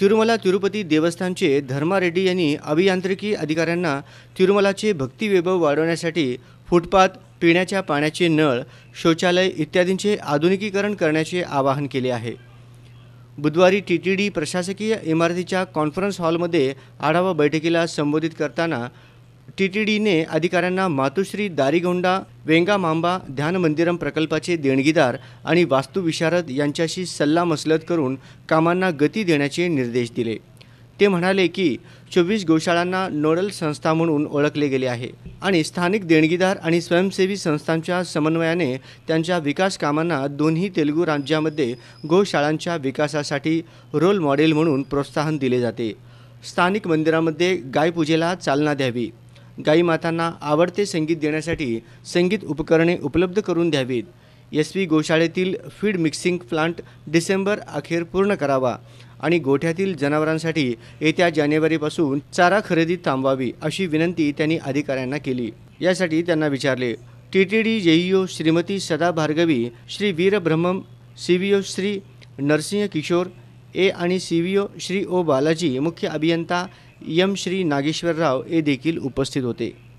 तिरुमला तिरुपती देवस्थानचे धर्मा रेड्डी यांनी अभियांत्रिकी अधिकाऱ्यांना तिरुमलाचे भक्तिवैभव वाढवण्यासाठी फुटपाथ पिण्याच्या पाण्याचे नळ शौचालय इत्यादींचे आधुनिकीकरण करण्याचे आवाहन केले आहे बुधवारी टी टी डी प्रशासकीय इमारतीच्या कॉन्फरन्स हॉलमध्ये आढावा बैठकीला संबोधित करताना टी टी डीने अधिकाऱ्यांना मातुश्री दारीगोंडा वेंगामांबा ध्यानमंदिरम प्रकल्पाचे देणगीदार आणि वास्तुविशारद यांच्याशी सल्लामसलत करून कामांना गती देण्याचे निर्देश दिले ते म्हणाले की चोवीस गोशाळांना नोडल संस्था म्हणून ओळखले गेले आहे आणि स्थानिक देणगीदार आणि स्वयंसेवी संस्थांच्या समन्वयाने त्यांच्या विकास कामांना दोन्ही तेलुगू राज्यामध्ये गोशाळांच्या विकासासाठी रोल मॉडेल म्हणून प्रोत्साहन दिले जाते स्थानिक मंदिरामध्ये गायपूजेला चालना द्यावी गाई मातांना आवडते संगीत देण्यासाठी संगीत उपकरणे उपलब्ध करून द्यावीत एस पी गोशाळेतील फीड मिक्सिंग प्लांट डिसेंबर अखेर पूर्ण करावा आणि गोठ्यातील जनावरांसाठी येत्या जानेवारीपासून चारा खरेदी थांबवावी अशी विनंती त्यांनी अधिकाऱ्यांना केली यासाठी त्यांना विचारले T T D JEO Shrimati Sada Bhargavi Shri Veerabrahma C V O Shri Narasimha Kishore A आणि C V O Shri O Balaji मुख्य अभियंता यम श्री नागेश्वरराव हे देखील उपस्थित होते